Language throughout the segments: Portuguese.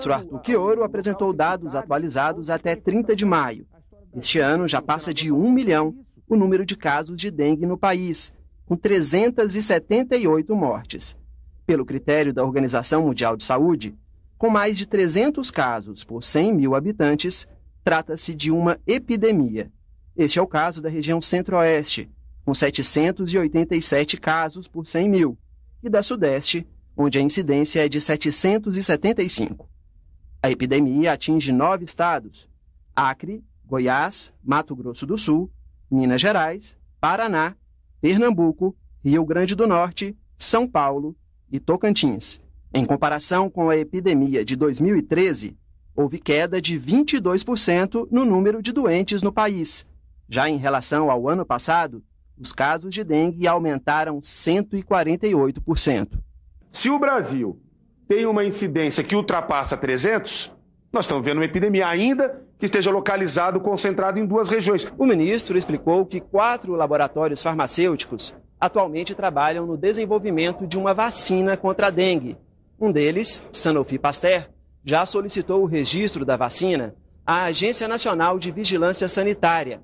ministro Arthur Quioro apresentou dados atualizados até 30 de maio. Este ano já passa de 1 milhão o número de casos de dengue no país, com 378 mortes. Pelo critério da Organização Mundial de Saúde, com mais de 300 casos por 100 mil habitantes, trata-se de uma epidemia. Este é o caso da região Centro-Oeste, com 787 casos por 100 mil, e da Sudeste, onde a incidência é de 775. A epidemia atinge nove estados: Acre, Goiás, Mato Grosso do Sul, Minas Gerais, Paraná, Pernambuco, Rio Grande do Norte, São Paulo e Tocantins. Em comparação com a epidemia de 2013, houve queda de 22% no número de doentes no país. Já em relação ao ano passado, os casos de dengue aumentaram 148%. Se o Brasil tem uma incidência que ultrapassa 300, nós estamos vendo uma epidemia ainda que esteja localizado, concentrado em duas regiões. O ministro explicou que quatro laboratórios farmacêuticos atualmente trabalham no desenvolvimento de uma vacina contra a dengue. Um deles, Sanofi Pasteur, já solicitou o registro da vacina à Agência Nacional de Vigilância Sanitária.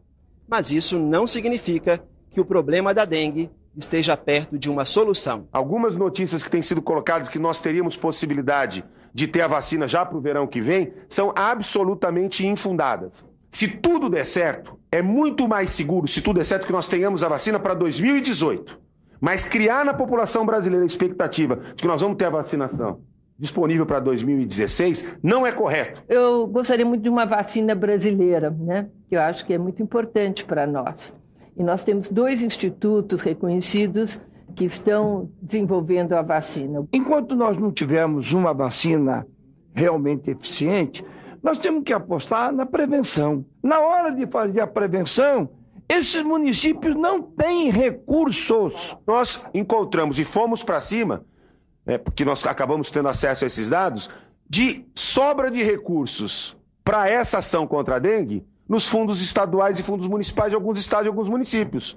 Mas isso não significa que o problema da dengue esteja perto de uma solução. Algumas notícias que têm sido colocadas que nós teríamos possibilidade de ter a vacina já para o verão que vem são absolutamente infundadas. Se tudo der certo, é muito mais seguro, se tudo der certo, que nós tenhamos a vacina para 2018. Mas criar na população brasileira a expectativa de que nós vamos ter a vacinação disponível para 2016 não é correto. Eu gostaria muito de uma vacina brasileira, né? Que eu acho que é muito importante para nós. E nós temos dois institutos reconhecidos que estão desenvolvendo a vacina. Enquanto nós não tivermos uma vacina realmente eficiente, nós temos que apostar na prevenção. Na hora de fazer a prevenção, esses municípios não têm recursos. Nós encontramos e fomos para cima, né, porque nós acabamos tendo acesso a esses dados, de sobra de recursos para essa ação contra a dengue nos fundos estaduais e fundos municipais de alguns estados e alguns municípios.